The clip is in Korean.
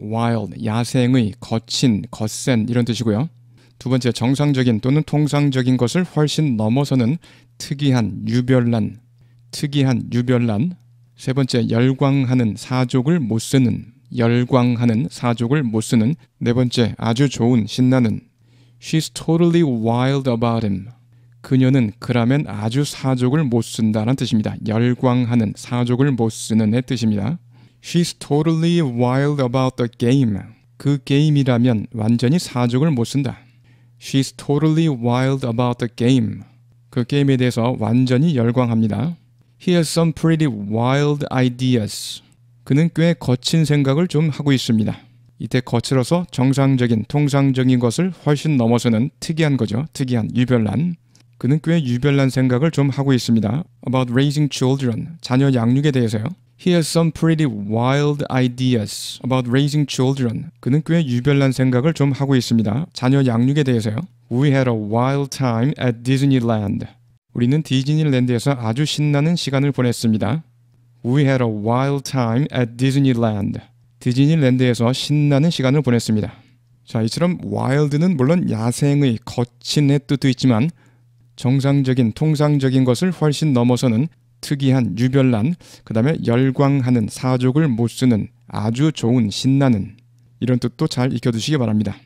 wild, 야생의, 거친, 거센 이런 뜻이고요. 두 번째 정상적인 또는 통상적인 것을 훨씬 넘어서는 특이한, 유별난, 특이한, 유별난. 세 번째 열광하는 사족을 못 쓰는, 열광하는 사족을 못 쓰는. 네 번째 아주 좋은, 신나는. She's totally wild about him. 그녀는 그라면 아주 사족을 못쓴다는 뜻입니다. 열광하는 사족을 못 쓰는의 뜻입니다. She's totally wild about the game. 그 게임이라면 완전히 사족을 못 쓴다. She's totally wild about the game. 그 게임에 대해서 완전히 열광합니다. He has some pretty wild ideas. 그는 꽤 거친 생각을 좀 하고 있습니다. 이때 거칠어서 정상적인, 통상적인 것을 훨씬 넘어서는 특이한 거죠. 특이한, 유별난. 그는 꽤 유별난 생각을 좀 하고 있습니다. About raising children, 자녀 양육에 대해서요. He has some pretty wild ideas about raising children. 그는 꽤 유별난 생각을 좀 하고 있습니다. 자녀 양육에 대해서요. We had a wild time at Disneyland. 우리는 디즈니랜드에서 아주 신나는 시간을 보냈습니다. We had a wild time at Disneyland. 디즈니랜드에서 신나는 시간을 보냈습니다. 자, 이처럼 wild는 물론 야생의 거친의 뜻도 있지만 정상적인 통상적인 것을 훨씬 넘어서는 특이한 유별난, 그 다음에 열광하는 사족을 못 쓰는 아주 좋은 신나는 이런 뜻도 잘 익혀두시기 바랍니다.